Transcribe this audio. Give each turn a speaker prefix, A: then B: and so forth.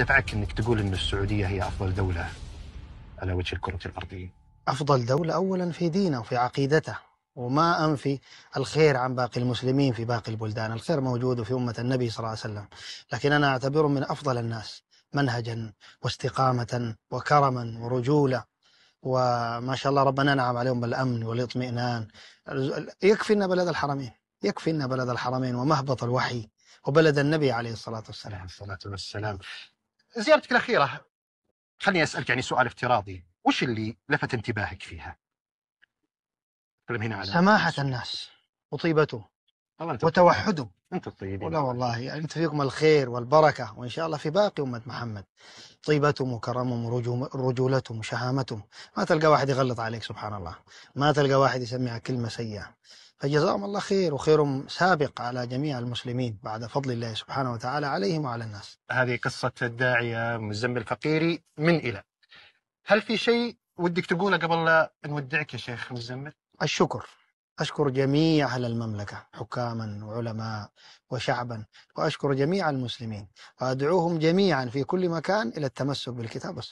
A: دفعك انك تقول ان السعوديه هي افضل دوله على وجه الكره الارضيه؟
B: افضل دوله اولا في دينه وفي عقيدته وما انفي الخير عن باقي المسلمين في باقي البلدان، الخير موجود في امه النبي صلى الله عليه وسلم، لكن انا اعتبره من افضل الناس منهجا واستقامه وكرما ورجوله وما شاء الله ربنا نعم عليهم بالامن والاطمئنان يكفي ان بلد الحرمين يكفي ان بلد الحرمين ومهبط الوحي وبلد النبي عليه الصلاة والسلام الصلاة والسلام
A: زيارتك الأخيرة خليني أسألك يعني سؤال افتراضي وش اللي لفت انتباهك فيها؟ هنا على
B: سماحة الناس وطيبته الله وتوحده انتم الطيبين لا والله يعني انت فيكم الخير والبركه وان شاء الله في باقي امه محمد طيبتهم وكرمهم ورجولتهم وشهامتهم ما تلقى واحد يغلط عليك سبحان الله ما تلقى واحد يسمعها كلمه سيئه فجزاهم الله خير وخير سابق على جميع المسلمين بعد فضل الله سبحانه وتعالى عليهم وعلى الناس
C: هذه قصة الداعية مزم الفقيري من إلى هل في شيء ودك تقوله قبل لا نودعك يا شيخ مزمل
B: الشكر أشكر جميع أهل المملكة حكاما وعلماء وشعبا وأشكر جميع المسلمين وأدعوهم جميعا في كل مكان إلى التمسك بالكتاب والسنة